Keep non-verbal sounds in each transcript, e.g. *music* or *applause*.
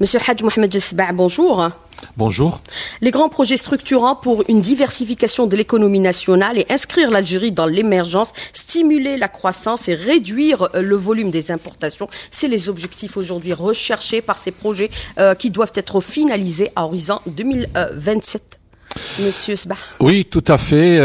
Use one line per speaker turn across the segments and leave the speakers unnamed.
Monsieur Hadj Mohamed Jesba, bonjour. Bonjour. Les grands projets structurants pour une diversification de l'économie nationale et inscrire l'Algérie dans l'émergence, stimuler la croissance et réduire euh, le volume des importations, c'est les objectifs aujourd'hui recherchés par ces projets euh, qui doivent être finalisés à horizon 2027. Euh, Monsieur Sba.
Oui, tout à fait.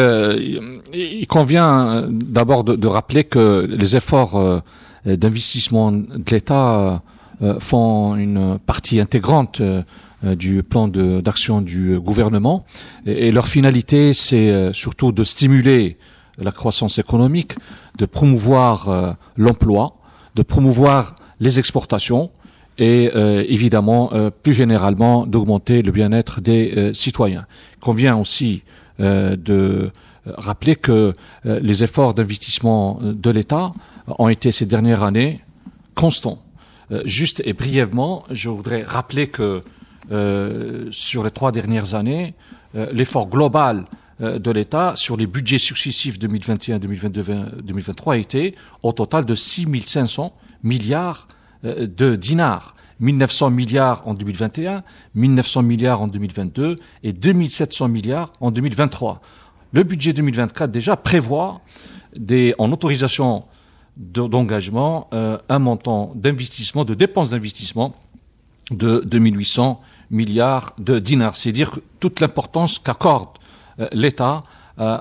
il convient d'abord de, rappeler que les efforts d'investissement de l'État euh, font une partie intégrante euh, euh, du plan d'action du gouvernement. Et, leur finalité, c'est surtout de stimuler la croissance économique, de promouvoir l'emploi, de promouvoir les exportations et évidemment plus généralement d'augmenter le bien-être des citoyens. Il convient aussi de rappeler que les efforts d'investissement de l'État ont été ces dernières années constants euh, juste et brièvement, je voudrais rappeler que euh, sur les trois dernières années, euh, l'effort global euh, de l'État sur les budgets successifs 2021, 2022, 2023 a été au total de 6 500 milliards de dinars. 1900 milliards en 2021, 1900 milliards en 2022 et 2700 milliards en 2023. Le budget 2024 déjà prévoit des, en autorisation d'engagement, euh, un montant d'investissement, de dépenses d'investissement de 2800 milliards de dinars. C'est dire toute l'importance qu'accorde euh, l'État euh,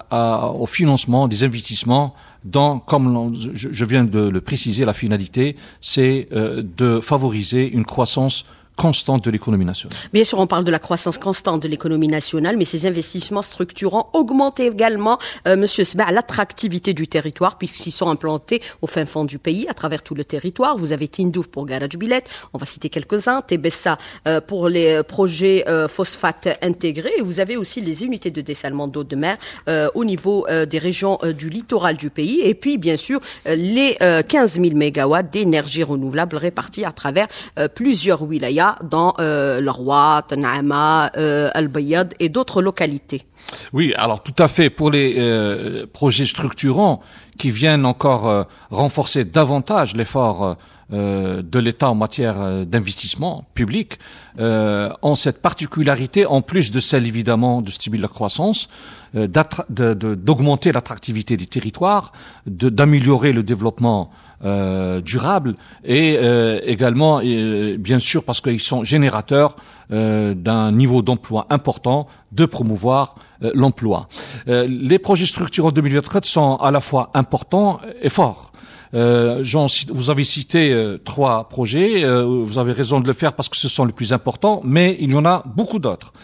au financement des investissements dans, comme je viens de le préciser, la finalité, c'est de favoriser une croissance constante de l'économie nationale.
Bien sûr, on parle de la croissance constante de l'économie nationale, mais ces investissements structurants augmentent également, euh, Monsieur Sba, l'attractivité du territoire puisqu'ils sont implantés au fin fond du pays, à travers tout le territoire. Vous avez Tindouf pour Garage Billet, on va citer quelques-uns, Tebessa euh, pour les euh, projets euh, phosphates intégrés, et vous avez aussi les unités de dessalement d'eau de mer euh, au niveau des régions du littoral du pays, et puis bien sûr les 15 000 mégawatts d'énergie renouvelable répartis à travers plusieurs wilayas dans euh, le roi, Tanama, euh, al bayad et d'autres localités.
Oui, alors tout à fait. Pour les euh, projets structurants qui viennent encore renforcer davantage l'effort de l'État en matière d'investissement public, ont cette particularité, en plus de celle évidemment de stimuler la croissance, d'augmenter l'attractivité des territoires, d'améliorer le développement euh, durables durable et euh, également, euh, bien sûr, parce qu'ils sont générateurs d'un niveau d'emploi important, de promouvoir l'emploi. les projets structurants 2024 sont à la fois importants et forts. vous avez cité trois projets, vous avez raison de le faire parce que ce sont les plus importants, mais il y en a beaucoup d'autres.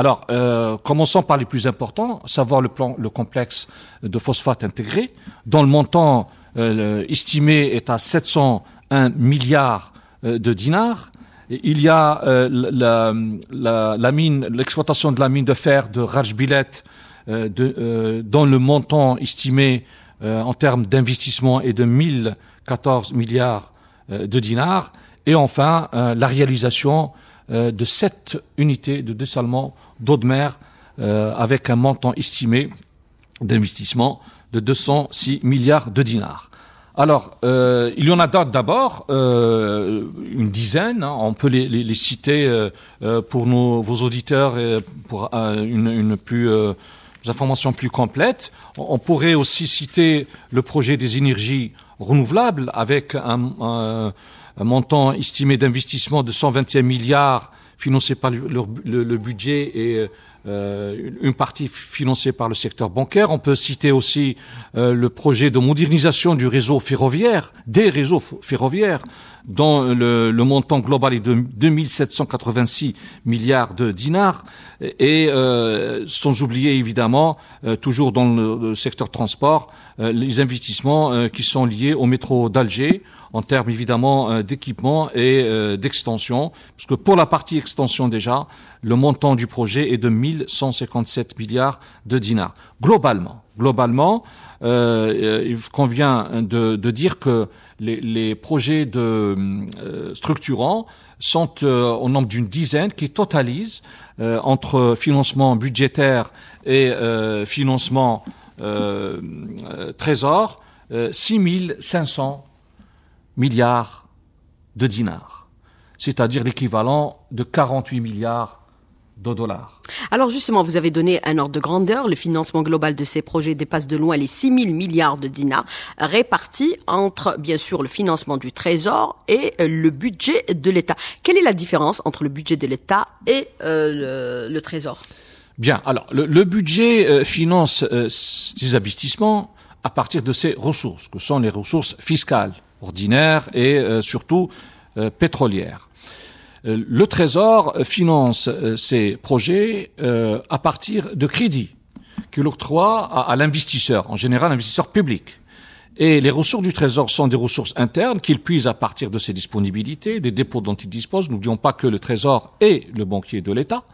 Alors, euh, commençons par les plus importants, savoir le plan, le complexe de phosphate intégré, dont le montant euh, estimé est à 701 milliards euh, de dinars. il y a la, mine, l'exploitation de la mine de fer de Rajbilet, dont le montant estimé en termes d'investissement est de 1014 milliards de dinars. Et enfin, la réalisation euh, de sept unités de dessalement d'eau de mer euh, avec un montant estimé d'investissement de 206 milliards de dinars. Alors, euh, il y en a d'autres d'abord, une dizaine, hein. on peut les, citer pour nos, vos auditeurs et pour une, une, plus, information plus complète. On pourrait aussi citer le projet des énergies renouvelables avec un un montant estimé d'investissement de 121 milliards financés par le, budget et euh, une partie financée par le secteur bancaire. On peut citer aussi euh, le projet de modernisation du réseau ferroviaire, des réseaux ferroviaires, dont le, montant global est de 2786 milliards de dinars, et euh, sans oublier évidemment, toujours dans le, secteur transport, euh, les investissements euh, qui sont liés au métro d'Alger en termes évidemment euh, d'équipement et d'extension, puisque pour la partie extension déjà, le montant du projet est de 1157 milliards de dinars. Globalement, globalement, il convient de, dire que les, projets de structurants sont au nombre d'une dizaine qui totalisent entre financement budgétaire et financement euh, euh, trésor 6 euh, 500 milliards de dinars, c'est-à-dire l'équivalent de 48 milliards de dollars.
Alors justement, vous avez donné un ordre de grandeur. Le financement global de ces projets dépasse de loin les 6 000 milliards de dinars, répartis entre, bien sûr, le financement du Trésor et le budget de l'État. Quelle est la différence entre le budget de l'État et le Trésor
Bien, alors le, budget euh, finance euh, ces investissements à partir de ses ressources, que sont les ressources fiscales, ordinaires et euh, surtout pétrolières. Le Trésor finance ces projets à partir de crédits qu'il octroie à, l'investisseur, en général l'investisseur public. Et les ressources du Trésor sont des ressources internes qu'il puise à partir de ses disponibilités, des dépôts dont il dispose. N'oublions pas que le Trésor est le banquier de l'État.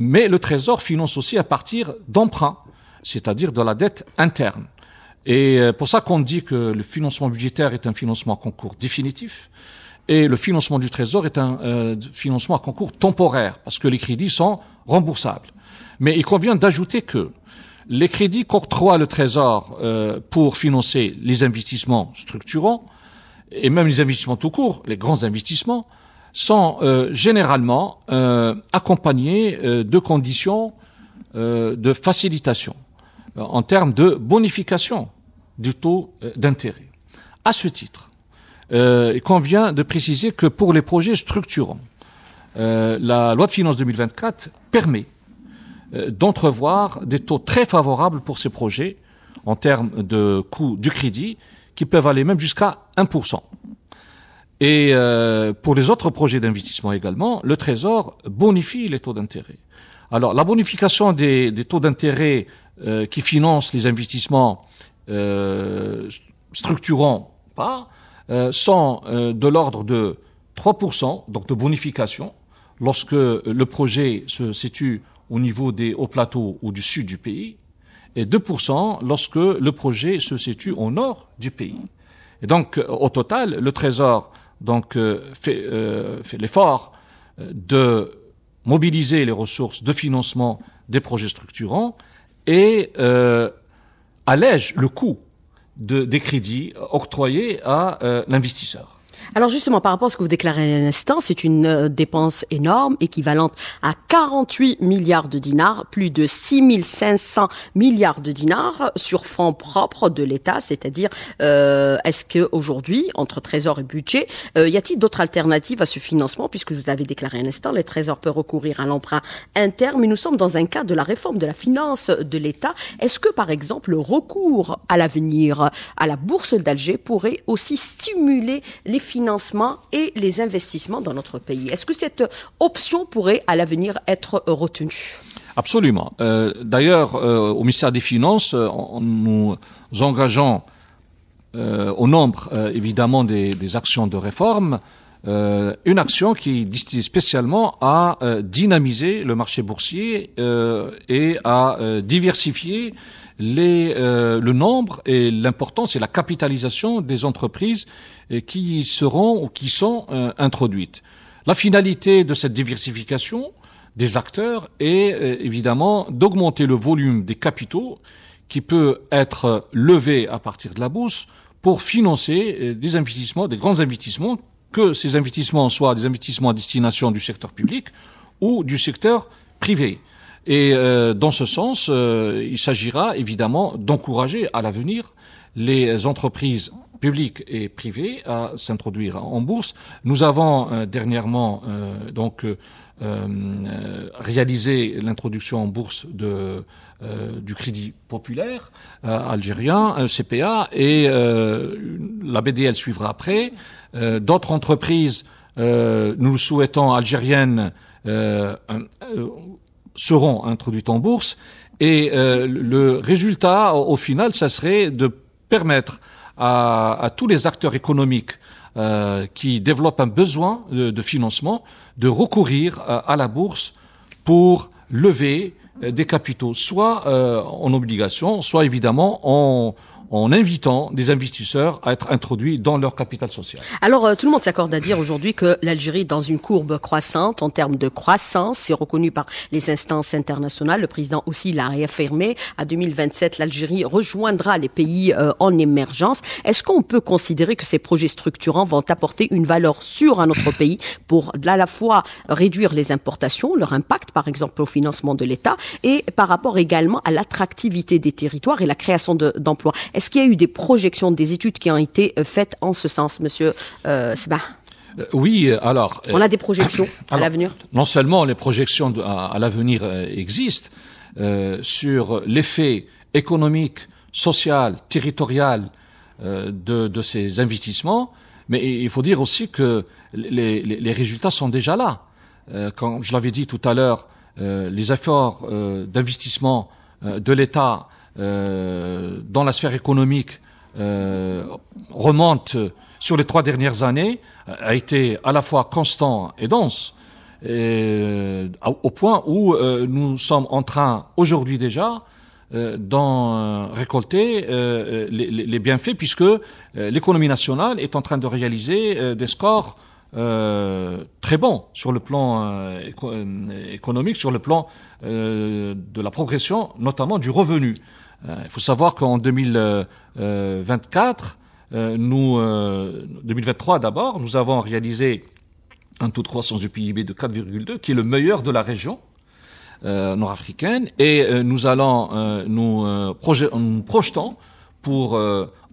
Mais le Trésor finance aussi à partir d'emprunts, c'est-à-dire de la dette interne. Et euh, pour ça qu'on dit que le financement budgétaire est un financement à concours définitif et le financement du Trésor est un euh, financement à concours temporaire parce que les crédits sont remboursables. Mais il convient d'ajouter que les crédits qu'octroie le Trésor euh, pour financer les investissements structurants et même les investissements tout court, les grands investissements, sont euh, généralement euh, accompagnés euh, de conditions de facilitation en termes de bonification du taux d'intérêt. À ce titre, il convient de préciser que pour les projets structurants, la loi de finances 2024 permet d'entrevoir des taux très favorables pour ces projets en termes de coût du crédit qui peuvent aller même jusqu'à 1%. Et euh, pour les autres projets d'investissement également, le Trésor bonifie les taux d'intérêt. Alors la bonification des, taux d'intérêt euh, qui financent les investissements euh, structurants pas, euh, sont de l'ordre de 3%, donc de bonification, lorsque le projet se situe au niveau des hauts plateaux ou du sud du pays, et 2% lorsque le projet se situe au nord du pays. Et donc, au total, le Trésor donc euh, fait, euh, fait l'effort euh, de mobiliser les ressources de financement des projets structurants et allège le coût de, des crédits octroyés à l'investisseur.
Alors justement, par rapport à ce que vous déclarez à l'instant, c'est une euh, dépense énorme, équivalente à 48 milliards de dinars, plus de 6 500 milliards de dinars sur fonds propres de l'État, c'est-à-dire euh, est-ce que aujourd'hui entre trésor et budget, euh, y a-t-il d'autres alternatives à ce financement Puisque vous l'avez déclaré à instant, les trésors peuvent recourir à l'emprunt interne, mais nous sommes dans un cas de la réforme de la finance de l'État. Est-ce que, par exemple, le recours à l'avenir à la bourse d'Alger pourrait aussi stimuler les Financement et les investissements dans notre pays. Est-ce que cette option pourrait à l'avenir être retenue
Absolument. Euh, d'ailleurs, euh, au ministère des Finances, euh, nous engageons au nombre, évidemment, des, des, actions de réforme, une action qui est spécialement à dynamiser le marché boursier et à diversifier euh, le nombre et l'importance et la capitalisation des entreprises euh, qui seront ou qui sont euh, introduites. La finalité de cette diversification des acteurs est évidemment d'augmenter le volume des capitaux qui peut être levé à partir de la bourse pour financer des investissements, des grands investissements, que ces investissements soient des investissements à destination du secteur public ou du secteur privé. Et euh, dans ce sens, euh, il s'agira évidemment d'encourager à l'avenir les entreprises publiques et privées à s'introduire en bourse. Nous avons euh, dernièrement donc réalisé l'introduction en bourse de du Crédit Populaire algérien, CPA, et la BDL suivra après. D'autres entreprises, nous le souhaitons, algériennes, seront introduites en bourse. Et euh, le résultat, au, final, ça serait de permettre à, tous les acteurs économiques euh, qui développent un besoin de, financement de recourir euh, à, la bourse pour lever des capitaux, soit en obligation, soit évidemment en, en invitant des investisseurs à être introduits dans leur capital social.
Alors, euh, tout le monde s'accorde à dire aujourd'hui que l'Algérie est dans une courbe croissante en termes de croissance. C'est reconnu par les instances internationales. Le président aussi l'a réaffirmé. À 2027, l'Algérie rejoindra les pays euh, en émergence. Est-ce qu'on peut considérer que ces projets structurants vont apporter une valeur sûre à notre pays pour à la fois réduire les importations, leur impact par exemple au financement de l'État et par rapport également à l'attractivité des territoires et la création d'emplois est-ce qu'il y a eu des projections, des études qui ont été euh, faites en ce sens, Monsieur euh, euh
oui, euh, alors. On a des projections *coughs* à l'avenir. Non seulement les projections à, l'avenir existent sur l'effet économique, social, territorial de, ces investissements, mais il faut dire aussi que les, résultats sont déjà là. comme je l'avais dit tout à l'heure, les efforts d'investissement de l'État euh, dans la sphère économique euh, remonte sur les trois dernières années euh, a été à la fois constant et dense, au point où nous sommes en train aujourd'hui déjà d'en récolter les, bienfaits puisque l'économie nationale est en train de réaliser des scores très bons sur le plan économique, sur le plan de la progression, notamment du revenu. Euh, il faut savoir qu'en 2024, euh, euh, nous, 2023 d'abord, nous avons réalisé un taux de croissance du PIB de 4,2, qui est le meilleur de la région nord-africaine, et nous allons nous, projetons pour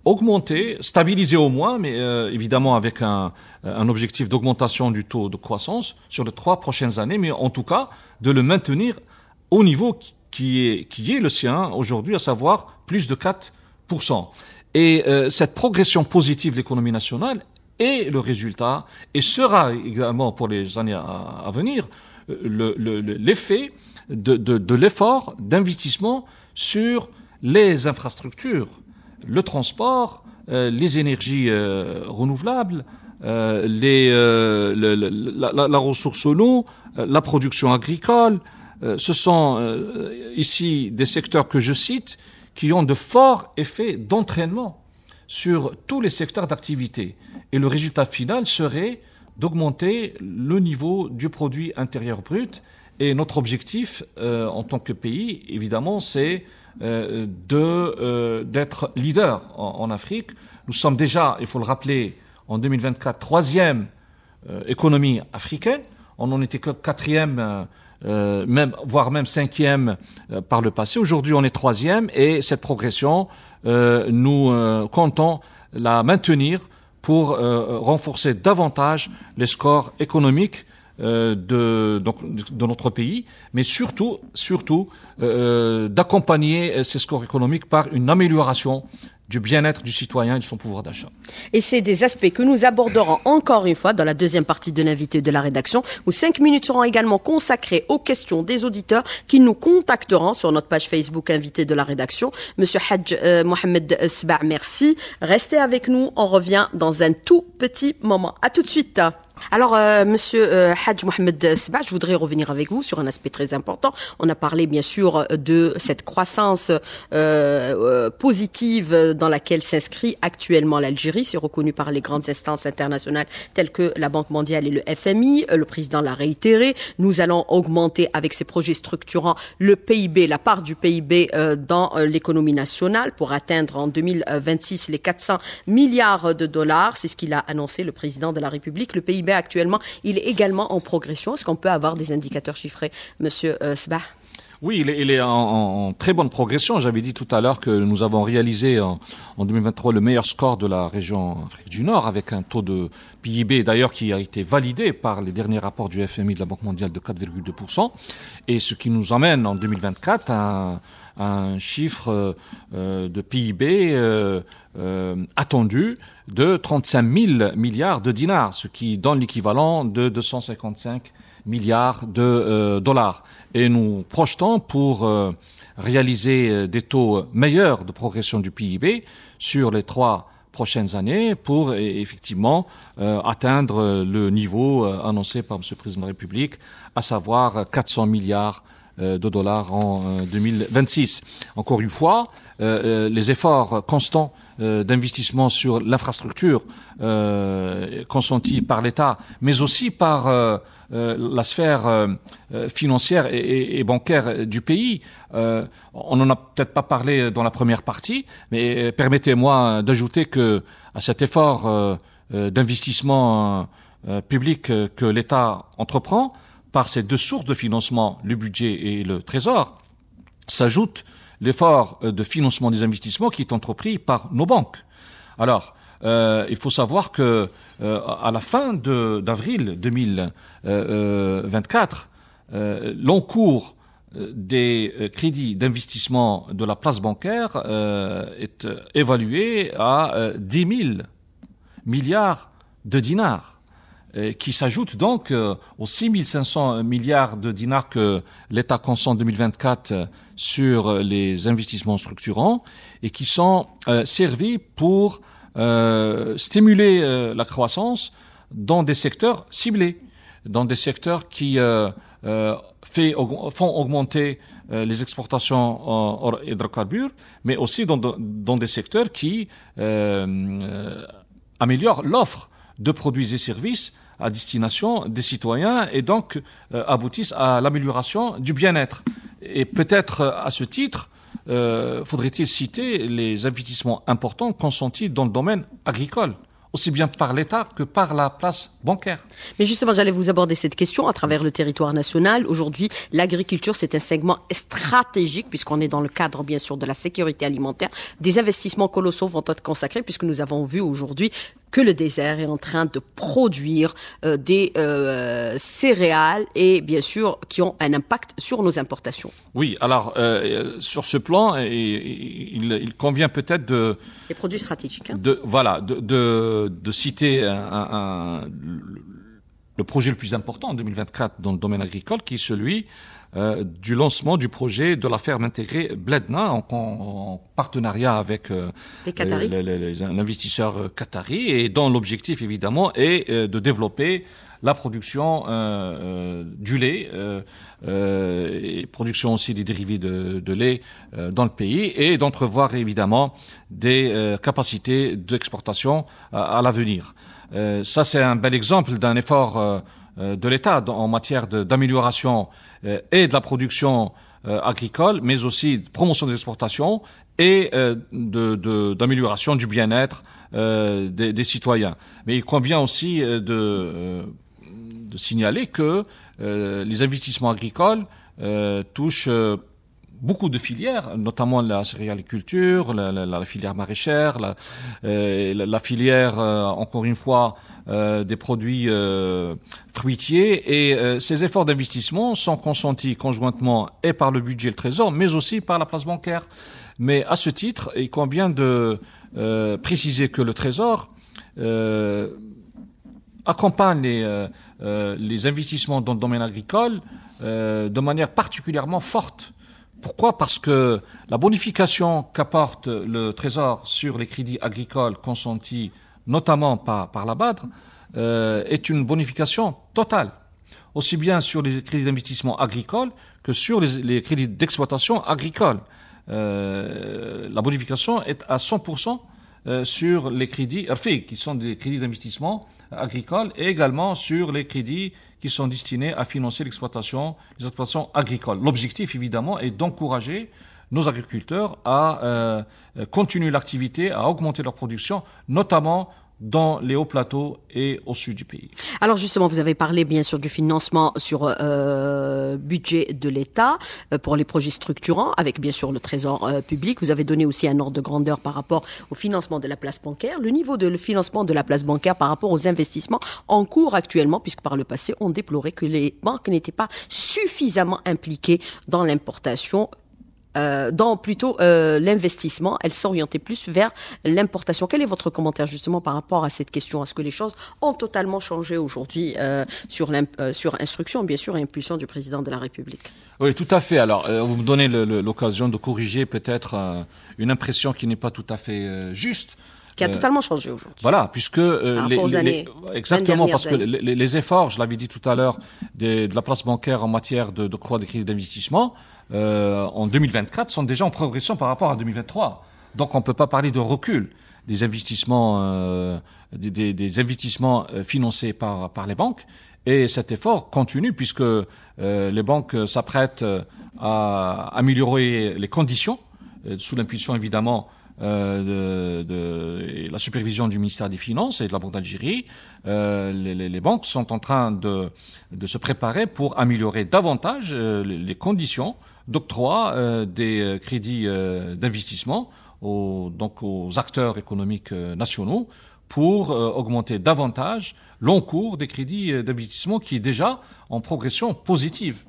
augmenter, stabiliser au moins, mais évidemment avec un, un objectif d'augmentation du taux de croissance sur les trois prochaines années, mais en tout cas de le maintenir au niveau qui est, qui est le sien aujourd'hui, à savoir plus de 4%. Et euh, cette progression positive de l'économie nationale est le résultat, et sera également pour les années à, venir, l'effet de, l'effort d'investissement sur les infrastructures, le transport, euh, les énergies euh, renouvelables, les, la, ressource en eau, la production agricole, euh, ce sont euh, euh, ici des secteurs que je cite qui ont de forts effets d'entraînement sur tous les secteurs d'activité. Et le résultat final serait d'augmenter le niveau du produit intérieur brut. Et notre objectif en tant que pays, évidemment, c'est de d'être leader en, Afrique. Nous sommes déjà, il faut le rappeler, en 2024, troisième économie africaine. On en était que quatrième euh, même, voire même cinquième euh, par le passé. Aujourd'hui, on est troisième et cette progression, euh, nous comptons la maintenir pour renforcer davantage les scores économiques de, donc, de notre pays, mais surtout, surtout d'accompagner ces scores économiques par une amélioration du bien-être du citoyen et de son pouvoir d'achat.
Et c'est des aspects que nous aborderons encore une fois dans la deuxième partie de l'invité de la rédaction, où cinq minutes seront également consacrées aux questions des auditeurs qui nous contacteront sur notre page Facebook invité de la rédaction. Monsieur Hadj euh, Mohamed Sbar, merci. Restez avec nous, on revient dans un tout petit moment. À tout de suite. Alors, euh, Monsieur euh, Hadj Mohamed Seba, je voudrais revenir avec vous sur un aspect très important. On a parlé, bien sûr, de cette croissance euh, positive dans laquelle s'inscrit actuellement l'Algérie. C'est reconnu par les grandes instances internationales telles que la Banque mondiale et le FMI. Le président l'a réitéré. Nous allons augmenter avec ces projets structurants le PIB, la part du PIB dans l'économie nationale pour atteindre en 2026 les 400 milliards de dollars. C'est ce qu'il a annoncé le président de la République. Le PIB actuellement, il est également en progression. Est-ce qu'on peut avoir des indicateurs chiffrés, Monsieur euh, Sba
oui, il est, en, très bonne progression. J'avais dit tout à l'heure que nous avons réalisé en, 2023 le meilleur score de la région du Nord avec un taux de PIB d'ailleurs qui a été validé par les derniers rapports du FMI de la Banque mondiale de 4,2%. Et ce qui nous amène en 2024 à un chiffre euh, de PIB euh, euh, attendu de 35 000 milliards de dinars, ce qui donne l'équivalent de 255 milliards de euh, dollars. Et nous projetons pour euh, réaliser des taux meilleurs de progression du PIB sur les trois prochaines années pour effectivement atteindre le niveau annoncé par M. le Président de la République, à savoir 400 milliards euh, de dollars en 2026. Euh, Encore une fois, euh, les efforts constants d'investissement sur l'infrastructure consentis par l'État, mais aussi par la sphère financière et, bancaire du pays. on n'en a peut-être pas parlé dans la première partie, mais permettez-moi d'ajouter que à cet effort d'investissement public que l'État entreprend, par ces deux sources de financement, le budget et le trésor, s'ajoute l'effort euh, de financement des investissements qui est entrepris par nos banques. Alors, euh, il faut savoir que euh, à la fin d'avril 2024, euh, l'encours des crédits d'investissement de la place bancaire est évalué à 10 000 milliards de dinars qui s'ajoutent donc euh, aux 6 500 milliards de dinars que l'État consente en 2024 euh, sur euh, les investissements structurants et qui sont servis pour stimuler la croissance dans des secteurs ciblés, dans des secteurs qui font augmenter les exportations hors hydrocarbures, mais aussi dans, des secteurs qui améliorent l'offre de produits et services à destination des citoyens et donc euh, aboutissent à l'amélioration du bien-être. Et peut-être euh, à ce titre, euh, faudrait-il citer les investissements importants consentis dans le domaine agricole aussi bien par l'État que par la place bancaire. Mais justement, j'allais vous aborder cette question à travers le territoire
national. Aujourd'hui, l'agriculture, c'est un segment stratégique, puisqu'on est dans le cadre, bien sûr, de la sécurité alimentaire. Des investissements colossaux vont être consacrés, puisque nous avons vu aujourd'hui que le désert est en train de produire euh, des euh, céréales et bien sûr qui ont un impact sur nos importations.
Oui, alors euh, sur ce plan, il, convient peut-être de... Les produits stratégiques. Hein. De, voilà, de, citer le projet le plus important en 2024 dans le domaine agricole qui est celui euh, du lancement du projet de la ferme intégrée Bledna en, partenariat avec euh, l'investisseur euh, qatari et dont l'objectif évidemment est euh, de développer la production du lait, et production aussi des dérivés de, lait dans le pays et d'entrevoir évidemment des capacités d'exportation à, à l'avenir. ça c'est un bel exemple d'un effort euh, de l'État en matière d'amélioration euh, et de la production euh, agricole, mais aussi de promotion des exportations et d'amélioration de, du bien-être des, citoyens. Mais il convient aussi de, de signaler que les investissements agricoles touchent beaucoup de filières, notamment la céréaliculture, la, la, la filière maraîchère, la, euh, filière, euh, encore une fois, euh, des produits fruitiers. Et ces efforts d'investissement sont consentis conjointement et par le budget et le Trésor, mais aussi par la place bancaire. Mais à ce titre, il convient de préciser que le Trésor accompagne les, investissements dans le domaine agricole de manière particulièrement forte. Pourquoi Parce que la bonification qu'apporte le Trésor sur les crédits agricoles consentis notamment par, par la BADRE euh, est une bonification totale, aussi bien sur les crédits d'investissement agricole que sur les, crédits d'exploitation agricole. Euh, la bonification est à 100% euh, sur les crédits, enfin, qui sont des crédits d'investissement agricole, et également sur les crédits qui sont destinés à financer l'exploitation, les exploitations agricoles. L'objectif, évidemment, est d'encourager nos agriculteurs à euh, euh, continuer l'activité, à augmenter leur production, notamment dans les hauts plateaux et au sud du pays.
Alors justement, vous avez parlé bien sûr du financement sur euh, budget de l'État euh, pour les projets structurants, avec bien sûr le trésor euh, public. Vous avez donné aussi un ordre de grandeur par rapport au financement de la place bancaire, le niveau de le financement de la place bancaire par rapport aux investissements en cours actuellement, puisque par le passé, on déplorait que les banques n'étaient pas suffisamment impliquées dans l'importation euh, dans plutôt euh, l'investissement. Elle s'orientait plus vers l'importation. Quel est votre commentaire justement par rapport à cette question Est-ce que les choses ont totalement changé aujourd'hui euh, sur, sur instruction, bien sûr, et impulsion du président de la République
Oui, tout à fait. Alors, vous me donnez l'occasion de corriger peut-être une impression qui n'est pas tout à fait juste
qui a totalement changé aujourd'hui.
Voilà, puisque les, exactement parce que les, efforts, je l'avais dit tout à l'heure, de, la place bancaire en matière de, de croix des crédit d'investissement, euh, en 2024 sont déjà en progression par rapport à 2023. Donc on ne peut pas parler de recul des investissements, euh, des, investissements euh, financés par, les banques. Et cet effort continue puisque les banques s'apprêtent à améliorer les conditions, sous l'impulsion évidemment euh, de, de la supervision du ministère des Finances et de la Banque d'Algérie, euh, les, les, banques sont en train de, de se préparer pour améliorer davantage euh, les conditions d'octroi des crédits d'investissement aux, donc aux acteurs économiques nationaux pour augmenter davantage l'encours des crédits d'investissement qui est déjà en progression positive.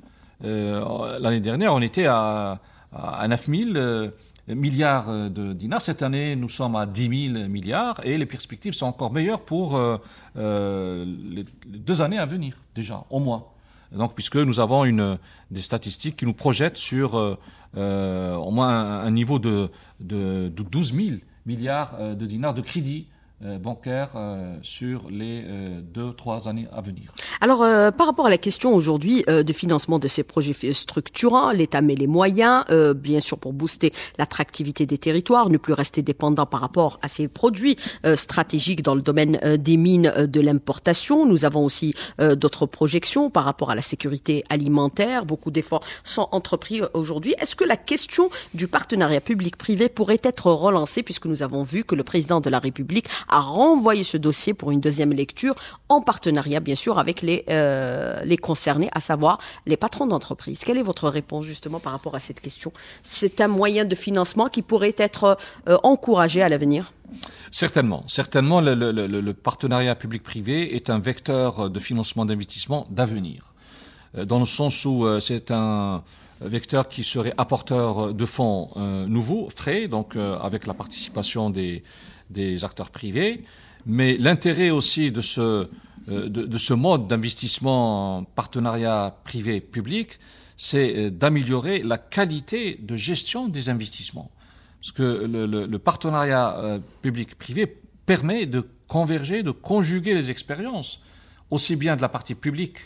Euh, L'année dernière, on était à, à 9 000 milliards euh, de dinars. Cette année, nous sommes à 10 000 milliards et les perspectives sont encore meilleures pour euh, euh, les deux années à venir, déjà, au moins. Donc, puisque nous avons une, des statistiques qui nous projettent sur au moins un, niveau de, de, de 12 000 milliards de dinars de crédit euh, bancaire euh, sur les euh, deux, trois années à venir.
Alors, par rapport à la question aujourd'hui de financement de ces projets structurants, l'État met les moyens, bien sûr, pour booster l'attractivité des territoires, ne plus rester dépendant par rapport à ces produits stratégiques dans le domaine des mines, de l'importation. Nous avons aussi d'autres projections par rapport à la sécurité alimentaire. Beaucoup d'efforts sont entrepris aujourd'hui. Est-ce que la question du partenariat public-privé pourrait être relancée, puisque nous avons vu que le président de la République à renvoyer ce dossier pour une deuxième lecture en partenariat bien sûr avec les, euh, les concernés, à savoir les patrons d'entreprise. Quelle est votre réponse justement par rapport à cette question C'est un moyen de financement qui pourrait être euh, encouragé à l'avenir
Certainement, certainement, le, partenariat public-privé est un vecteur euh, de financement d'investissement d'avenir, dans le sens où c'est un vecteur qui serait apporteur de fonds nouveaux, frais, donc avec la participation des, des acteurs privés, mais l'intérêt aussi de ce, euh, de, ce mode d'investissement partenariat privé-public, c'est euh, d'améliorer la qualité de gestion des investissements. Parce que le, partenariat euh, public-privé permet de converger, de conjuguer les expériences, aussi bien de la partie publique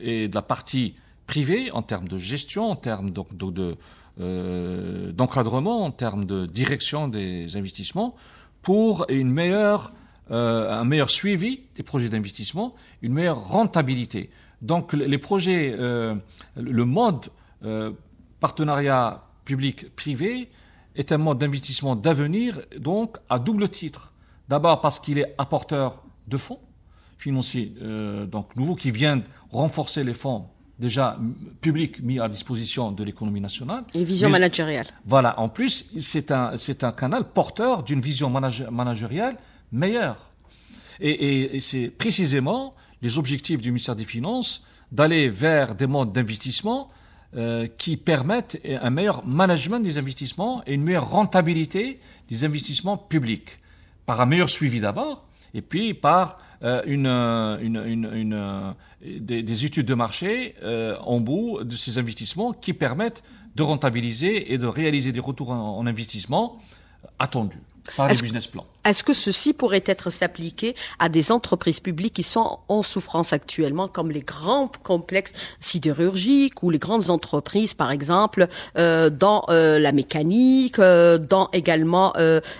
et de la partie privée en termes de gestion, en termes donc de euh, d'encadrement, en termes de direction des investissements, pour une meilleure, euh, un meilleur suivi des projets d'investissement, une meilleure rentabilité. Donc les projets, euh, le mode partenariat public-privé est un mode d'investissement d'avenir, donc à double titre. D'abord parce qu'il est apporteur de fonds financiers, donc nouveaux, qui viennent renforcer les fonds déjà public mis à disposition de l'économie nationale. Et vision managériale. Voilà, en plus, c'est un, c'est un canal porteur d'une vision managériale meilleure. Et, c'est précisément les objectifs du ministère des Finances d'aller vers des modes d'investissement euh, qui permettent un meilleur management des investissements et une meilleure rentabilité des investissements publics, par un meilleur suivi d'abord, et puis par euh, une, euh, euh, des, études de marché en bout de ces investissements qui permettent de rentabiliser et de réaliser des retours en investissement attendus.
Est-ce que ceci pourrait être s'appliquer à des entreprises publiques qui sont en souffrance actuellement, comme les grands complexes sidérurgiques ou les grandes entreprises, par exemple, euh, dans euh, la mécanique, euh, dans également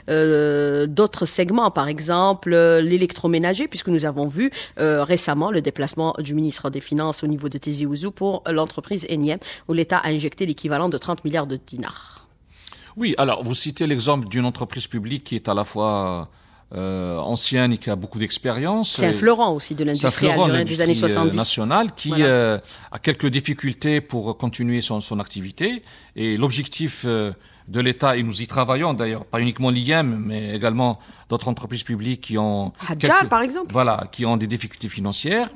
d'autres segments, par exemple l'électroménager, puisque nous avons vu récemment le déplacement du ministre des Finances au niveau de Tizi Ouzou pour l'entreprise Eniem, où l'État a injecté l'équivalent de 30 milliards de dinars.
Oui, alors vous citez l'exemple d'une entreprise publique qui est à la fois euh, ancienne et qui a beaucoup d'expérience. C'est un fleurant aussi de l'industrie des années 70. Euh, nationale qui euh, a quelques difficultés pour continuer son, son activité. Et l'objectif euh, de l'État, et nous y travaillons d'ailleurs, pas uniquement l'IM, mais également d'autres entreprises publiques qui ont... Hadja, quelques, par exemple. Voilà, qui ont des difficultés financières.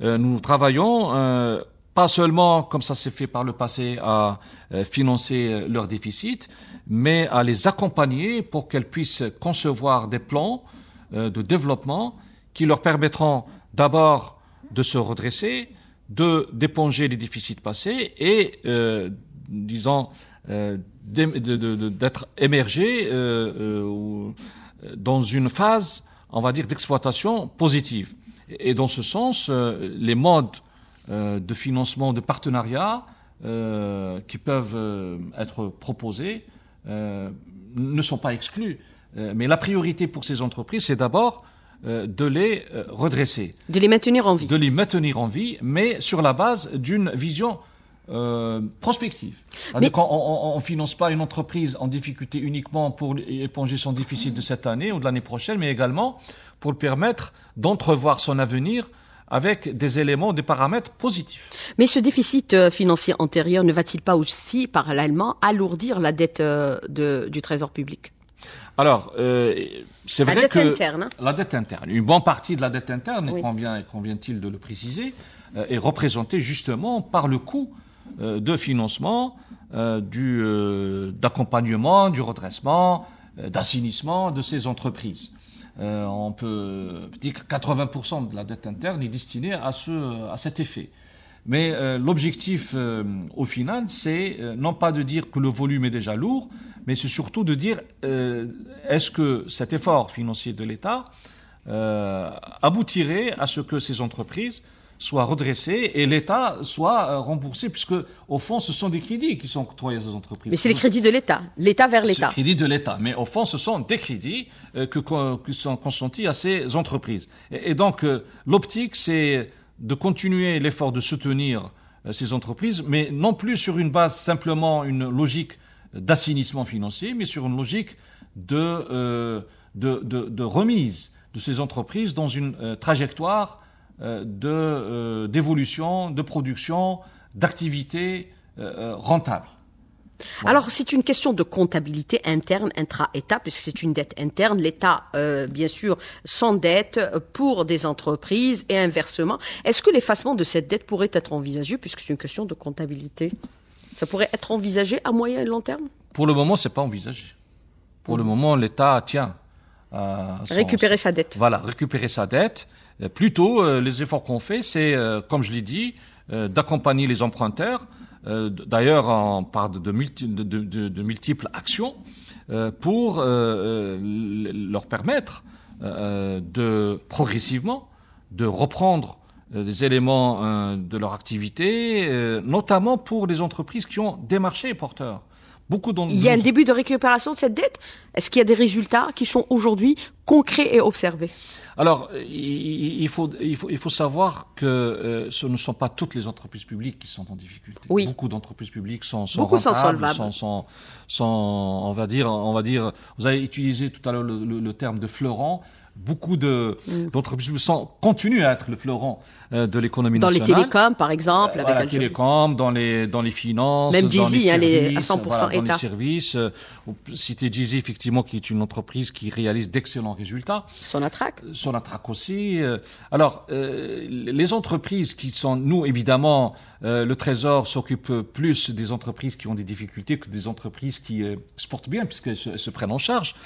nous travaillons pas seulement, comme ça s'est fait par le passé, à euh, financer euh, leurs déficits, mais à les accompagner pour qu'elles puissent concevoir des plans euh, de développement qui leur permettront d'abord de se redresser, de d'éponger les déficits passés et, disons, d'être émergés dans une phase, on va dire, d'exploitation positive. Et dans ce sens, les modes euh, de financement, de partenariats euh, qui peuvent euh, être proposés ne sont pas exclus. mais la priorité pour ces entreprises, c'est d'abord de les redresser. De les maintenir en vie. De les maintenir en vie, mais sur la base d'une vision prospective. on ne finance pas une entreprise en difficulté uniquement pour éponger son déficit de cette année ou de l'année prochaine, mais également pour permettre d'entrevoir son avenir avec des éléments, des paramètres positifs. Mais ce
déficit euh, financier antérieur ne va-t-il pas aussi, parallèlement, alourdir la dette euh, du Trésor public
alors, euh, c'est vrai la dette interne, hein. la dette interne, une bonne partie de la dette interne, et convient, il de le préciser, est représentée justement par le coût de financement, d'accompagnement, du redressement, d'assainissement de ces entreprises. Euh, on peut dire que 80% de la dette interne est destinée à, à cet effet. Mais euh, l'objectif euh, au final, c'est non pas de dire que le volume est déjà lourd, mais c'est surtout de dire est-ce que cet effort financier de l'État aboutirait à ce que ces entreprises soit redressé et l'État soit euh, remboursé, puisque au fond, ce sont des crédits qui sont octroyés aux entreprises. Mais c'est les crédits
de l'État, l'État vers
l'État. Les crédits de l'État, mais au fond, ce sont des crédits euh, que, qui sont consentis à ces entreprises. Et, donc, euh, l'optique, c'est de continuer l'effort de soutenir ces entreprises, mais non plus sur une base simplement une logique d'assainissement financier, mais sur une logique de, de, de, remise de ces entreprises dans une trajectoire euh, de euh, d'évolution, de, production, d'activité euh, rentable.
Alors c'est une question de comptabilité interne, intra-État, puisque c'est une dette interne. L'État, bien sûr, s'endette pour des entreprises et inversement. Est-ce que l'effacement de cette dette pourrait être envisagé, puisque c'est une question de comptabilité Ça pourrait être envisagé à moyen et long terme
Pour le moment, ce c'est pas envisagé. Pour le mmh. moment, l'État tient. à récupérer sa dette. Voilà, récupérer sa dette. Euh, plutôt, euh, les efforts qu'on fait, c'est, euh, comme je l'ai dit, d'accompagner les emprunteurs, d'ailleurs par de, de, de, multiples actions, pour leur permettre de progressivement de reprendre des éléments de leur activité, notamment pour les entreprises qui ont des marchés porteurs. Beaucoup Il y a un
début de récupération de cette dette. Est-ce qu'il y a des résultats qui sont aujourd'hui concrets et observés
alors, euh, il faut, il faut, il faut savoir que euh, ce ne sont pas toutes les entreprises publiques qui sont en difficulté. Beaucoup d'entreprises publiques sont, sont Beaucoup sont solvables. Sont, on va dire, on va dire. Vous avez utilisé tout à l'heure le, terme de fleurant. beaucoup de mm. publiques continuent à être le fleuron euh, de l'économie nationale. Dans les
télécoms, par exemple, avec les
télécoms, dans les dans les finances, même dans hein, à 100% voilà, dans les services. Euh, Cité Jizzy, effectivement, qui est une entreprise qui réalise d'excellents résultats. Son attraque. Son attraque aussi. Euh. Alors, les entreprises qui sont, nous évidemment, le Trésor s'occupe plus des entreprises qui ont des difficultés que des entreprises qui se portent bien puisqu'elles se, se, prennent en charge.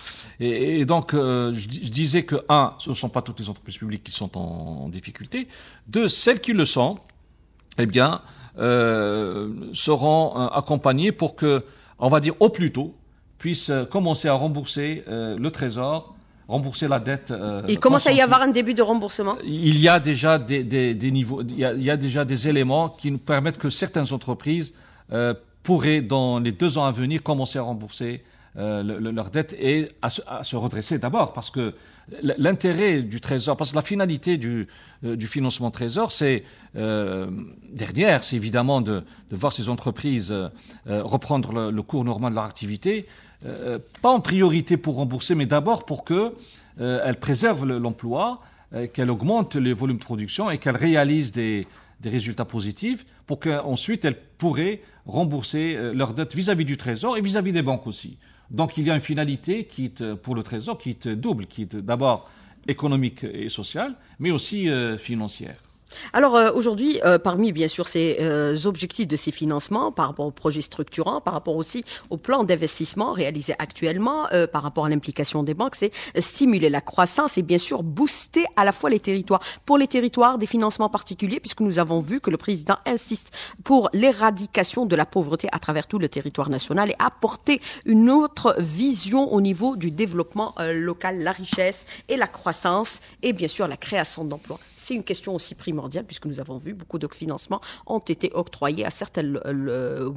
Et, donc, je, disais que un, ce ne sont pas toutes les entreprises publiques qui sont en difficulté de celles qui le sont, eh bien, euh, seront euh, accompagnées pour que, on va dire au plus tôt, puissent euh, commencer à rembourser le trésor, rembourser la dette. il commence à y avoir un
début de remboursement
Il y a déjà des, niveaux, il y, a, déjà des éléments qui nous permettent que certaines entreprises pourraient, dans les deux ans à venir, commencer à rembourser euh, leur dette et à se, redresser d'abord, parce que l'intérêt du Trésor, parce que la finalité du, euh, du financement Trésor, c'est euh, dernière, c'est évidemment de, de, voir ces entreprises reprendre le, cours normal de leur activité, pas en priorité pour rembourser, mais d'abord pour qu'elles préservent l'emploi, qu'elles augmentent les volumes de production et qu'elles réalisent des, des résultats positifs pour qu'ensuite elles pourraient rembourser leur dette vis-à-vis du Trésor et vis à -vis des banques aussi. Donc il y a une finalité qui est, euh, pour le Trésor qui est double, qui est d'abord économique et sociale, mais aussi euh, financière.
Alors euh, aujourd'hui, euh, parmi bien sûr ces euh, objectifs de ces financements par rapport aux projets structurants, par rapport aussi au plan d'investissement réalisé actuellement, par rapport à l'implication des banques, c'est stimuler la croissance et bien sûr booster à la fois les territoires. Pour les territoires, des financements particuliers, puisque nous avons vu que le président insiste pour l'éradication de la pauvreté à travers tout le territoire national et apporter une autre vision au niveau du développement local, la richesse et la croissance et bien sûr la création d'emplois. C'est une question aussi puisque nous avons vu beaucoup de financements ont été octroyés à certaines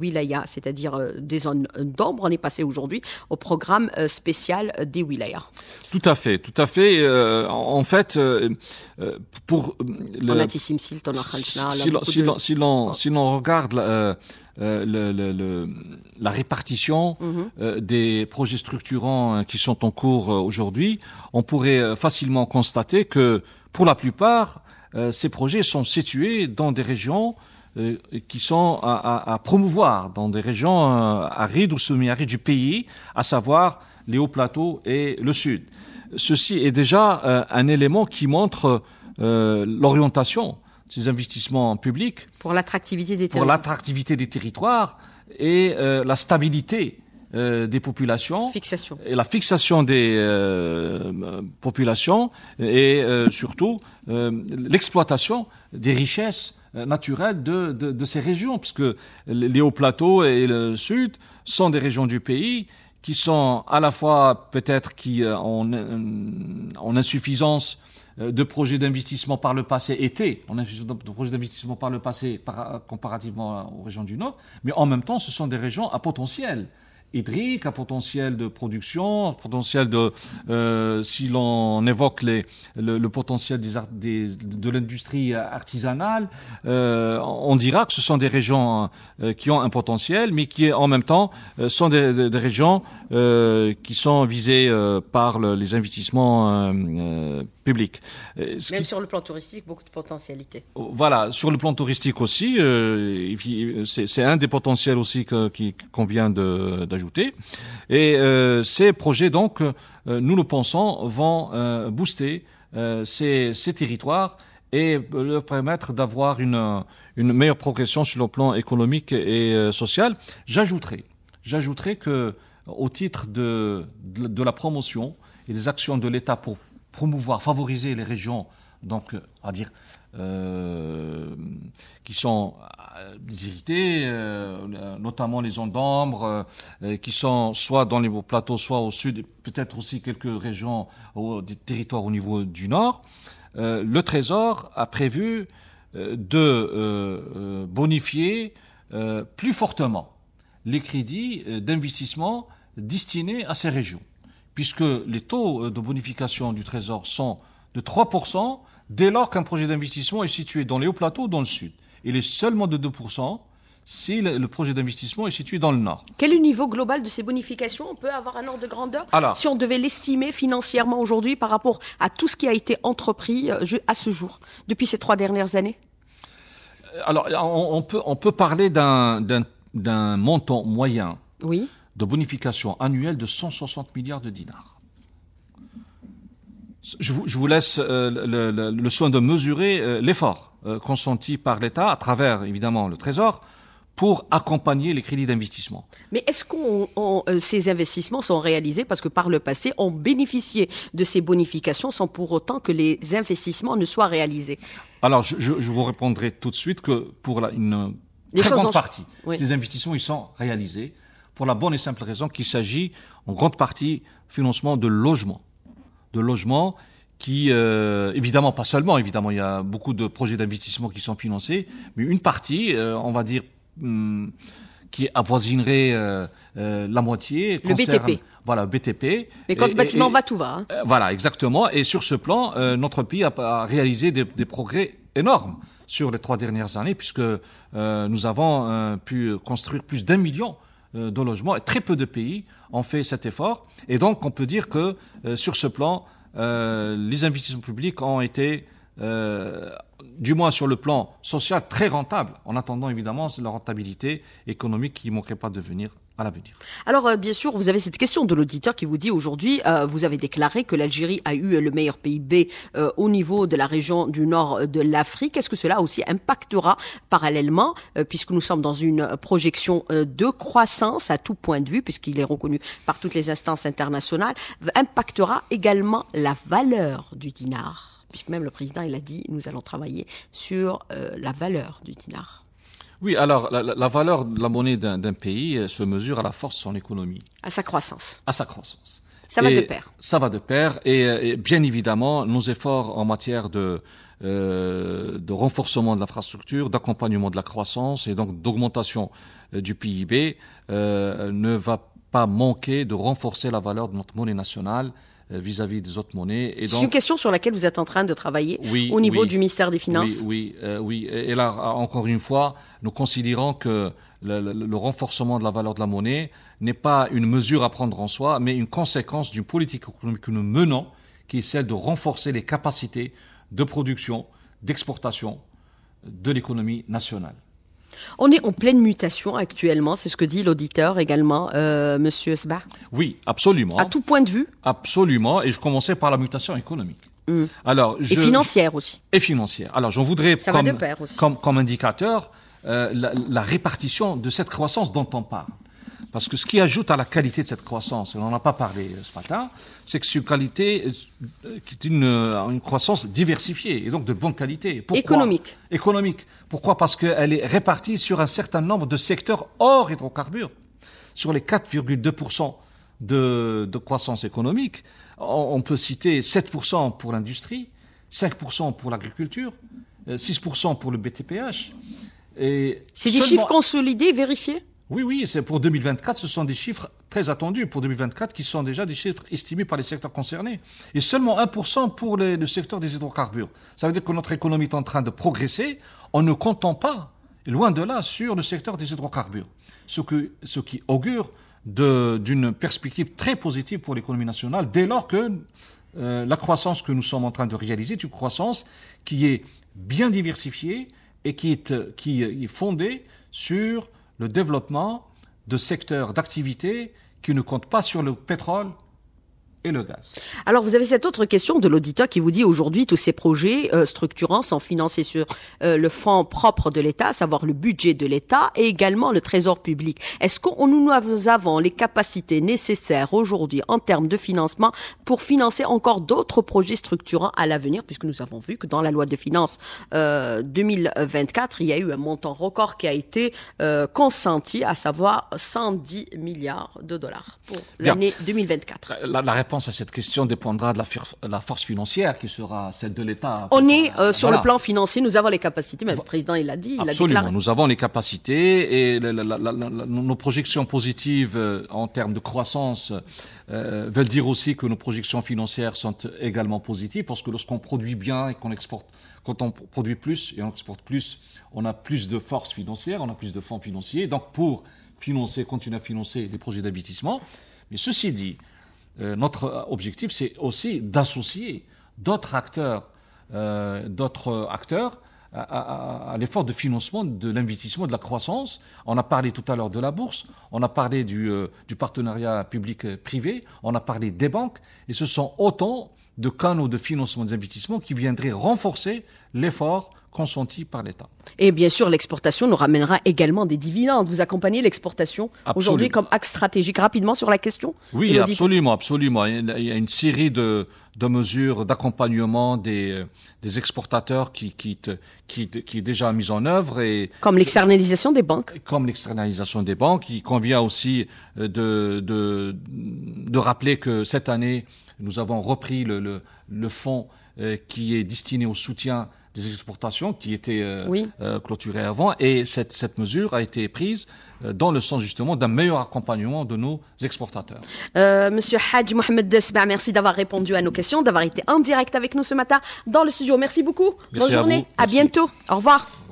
wilayas, c'est-à-dire euh, des zones d'ombre. On est passé aujourd'hui au programme euh, spécial des wilayas.
Tout à fait, tout à fait. Euh, en fait, pour si l'on regarde le, la répartition mhm. des projets structurants qui sont en cours aujourd'hui, on pourrait facilement constater que pour la plupart, euh, ces projets sont situés dans des régions euh, qui sont à, promouvoir dans des régions euh, arides ou semi-arides du pays, à savoir les hauts plateaux et le sud. Ceci est déjà un élément qui montre l'orientation de ces investissements publics pour l'attractivité des, territoires. Pour l'attractivité des territoires et la stabilité euh, des populations, et la fixation des euh, populations et euh, surtout l'exploitation des richesses naturelles de, ces régions, puisque les hauts plateaux et le sud sont des régions du pays qui sont à la fois peut-être qui en, insuffisance de projets d'investissement par le passé étaient en de projets d'investissement par le passé comparativement aux régions du Nord, mais en même temps, ce sont des régions à potentiel hydrique, un potentiel de production, potentiel de, euh, si l'on évoque les, le, potentiel des, des de l'industrie artisanale, euh, on dira que ce sont des régions euh, qui ont un potentiel, mais qui en même temps euh, sont des, régions qui sont visées par les investissements public. Euh,
Même sur le plan touristique, beaucoup de potentialités.
Oh, voilà, sur le plan touristique aussi, euh, euh, c'est un des potentiels aussi qu'on convient d'ajouter. Et ces projets, donc, nous le pensons, vont booster ces, territoires et leur permettre d'avoir une, une meilleure progression sur le plan économique et social. J'ajouterai, j'ajouterai que au titre de, de, de la promotion et des actions de l'État pour promouvoir, favoriser les régions, donc, euh, à dire, euh, qui sont déshéritées, euh, notamment les zones d'ombre, qui sont soit dans les plateaux, soit au sud, peut-être aussi quelques régions, des territoires au niveau du nord. le Trésor a prévu de bonifier plus fortement les crédits d'investissement destinés à ces régions puisque les taux euh, de bonification du Trésor sont de 3% dès lors qu'un projet d'investissement est situé dans les hauts plateaux ou dans le sud. Il est seulement de 2% si le projet d'investissement est situé dans le nord.
Quel est le niveau global de ces bonifications On peut avoir un
ordre de grandeur si
on devait l'estimer financièrement aujourd'hui par rapport à tout ce qui a été entrepris euh, à ce jour, depuis ces trois dernières années
Alors, on peut, on peut parler d'un montant moyen. Oui de bonification annuelle de 160 milliards de dinars. Je vous, laisse euh, le, soin de mesurer euh, l'effort euh, consenti par l'État à travers évidemment le Trésor pour accompagner les crédits d'investissement.
Mais est-ce que ces investissements sont réalisés parce que par le passé, on bénéficiait de ces bonifications sans pour autant que les investissements ne soient réalisés
Alors, je, vous répondrai tout de suite que pour la, une très grande partie, ces investissements, ils sont réalisés pour la bonne et simple raison qu'il s'agit en grande partie financement de logements. De logements qui, euh, évidemment, pas seulement, évidemment, il y a beaucoup de projets d'investissement qui sont financés, mais une partie, euh, on va dire, hum, qui avoisinerait euh, la moitié. Le BTP. Voilà, BTP. Mais quand le bâtiment va, tout va. Hein. voilà, exactement. Et sur ce plan, notre pays a, réalisé des, des progrès énormes sur les trois dernières années, puisque nous avons pu construire plus d'un million euh, de logements. Et très peu de pays ont fait cet effort. Et donc, on peut dire que euh, sur ce plan, euh, les investissements publics ont été du moins sur le plan social, très rentables, en attendant évidemment la rentabilité économique qui ne manquerait pas de venir
alors euh, bien sûr, vous avez cette question de l'auditeur qui vous dit aujourd'hui, euh, vous avez déclaré que l'Algérie a eu le meilleur PIB euh, au niveau de la région du nord de l'Afrique. Est-ce que cela aussi impactera parallèlement, puisque nous sommes dans une projection de croissance à tout point de vue, puisqu'il est reconnu par toutes les instances internationales, impactera également la valeur du dinar, puisque même le président il a dit, nous allons travailler sur la valeur du dinar.
Oui, alors la, valeur de la monnaie d'un pays euh, se mesure à la force de son économie.
À sa croissance.
À sa croissance. Ça va de pair. Ça va de pair. Euh, et, bien évidemment, nos efforts en matière de, euh, de renforcement de l'infrastructure, d'accompagnement de la croissance et donc d'augmentation du PIB ne va pas manquer de renforcer la valeur de notre monnaie nationale euh, vis-à-vis des autres monnaies. C'est une
question sur laquelle vous êtes en train de travailler
au niveau du ministère des Finances. Oui, oui, euh, oui. Et là, euh, encore une fois, nous considérons que le, le renforcement de la valeur de la monnaie n'est pas une mesure à prendre en soi, mais une conséquence d'une politique économique que nous menons, qui est celle de renforcer les capacités de production, d'exportation de l'économie nationale.
On est en pleine mutation actuellement, c'est ce que dit l'auditeur également, M. Euh, Monsieur
Oui, absolument. À tout point de vue. Absolument, et je commençais par la mutation économique. Hmm. Alors, je, et financière aussi. Et financière. Alors, j'en voudrais comme, comme, indicateur euh, la, la répartition de cette croissance dont on parle. Parce que ce qui ajoute à la qualité de cette croissance, et on n'en a pas parlé euh, ce matin, c'est que c'est une qualité, euh, est euh, une, croissance diversifiée et donc de bonne qualité. Pourquoi économique. Économique. Pourquoi Parce qu'elle est répartie sur un certain nombre de secteurs hors hydrocarbures. Sur les 4,2% de, croissance économique, on, on peut citer 7% pour l'industrie, 5% pour l'agriculture, 6% pour le BTPH. C'est des chiffres consolidés, vérifiés oui, oui, c'est pour 2024, ce sont des chiffres très attendus pour 2024 qui sont déjà des chiffres estimés par les secteurs concernés. Et seulement 1% pour le secteur des hydrocarbures. Ça veut dire que notre économie est en train de progresser en ne comptant pas, loin de là, sur le secteur des hydrocarbures. Ce, qui augure d'une perspective très positive pour l'économie nationale dès lors que euh, la croissance que nous sommes en train de réaliser est une croissance qui est bien diversifiée et qui est fondée sur le développement de secteurs d'activité qui ne comptent pas sur le pétrole
alors vous avez cette autre question de l'auditeur qui vous dit aujourd'hui tous ces projets euh, structurants sont financés sur euh, le fonds propre de l'État, à savoir le budget de l'État et également le trésor public. Est-ce que nous avons les capacités nécessaires aujourd'hui en termes de financement pour financer encore d'autres projets structurants à l'avenir puisque nous avons vu que dans la loi de finances 2024, euh, il y a eu un montant record qui a été consenti, à savoir 110 milliards de dollars pour l'année
2024 à cette question dépendra de la, force financière qui sera celle de l'État. On est euh, sur le plan
financier, nous avons les capacités, mais le président l'a dit. Il a
nous avons les capacités et nos projections positives euh, en termes de croissance euh, veulent dire aussi que nos projections financières sont également positives parce que lorsqu'on produit bien et qu'on exporte, quand on produit plus et on exporte plus, on a plus de force financière, on a plus de fonds financiers. Donc pour financer, continuer à financer des projets d'investissement. Mais ceci dit, euh, notre objectif, c'est aussi d'associer d'autres acteurs, euh, d'autres acteurs à, l'effort de financement de l'investissement, de la croissance. On a parlé tout à l'heure de la bourse, on a parlé du, euh, du partenariat public-privé, on a parlé des banques, et ce sont autant de canaux de financement des investissements qui viendraient renforcer l'effort consentis par l'État.
Et bien sûr, l'exportation nous ramènera également des dividendes. Vous accompagnez l'exportation aujourd'hui comme axe stratégique. Rapidement sur la question Oui,
absolument, absolument. Il y a une série de, mesures d'accompagnement des, exportateurs qui, qui, qui, est déjà mise en œuvre. Et comme l'externalisation des banques. Comme l'externalisation des banques. Il convient aussi euh, de, de, rappeler que cette année, nous avons repris le, le fonds euh, qui est destiné au soutien des exportations qui étaient euh, euh, clôturées avant. Et cette, mesure a été prise euh, dans le sens justement d'un meilleur accompagnement de nos exportateurs. Monsieur
Hadj Mohamed Desba, merci d'avoir répondu à nos questions, d'avoir été en direct avec nous ce matin dans le studio. Merci beaucoup. Bonne journée. À bientôt. Au revoir.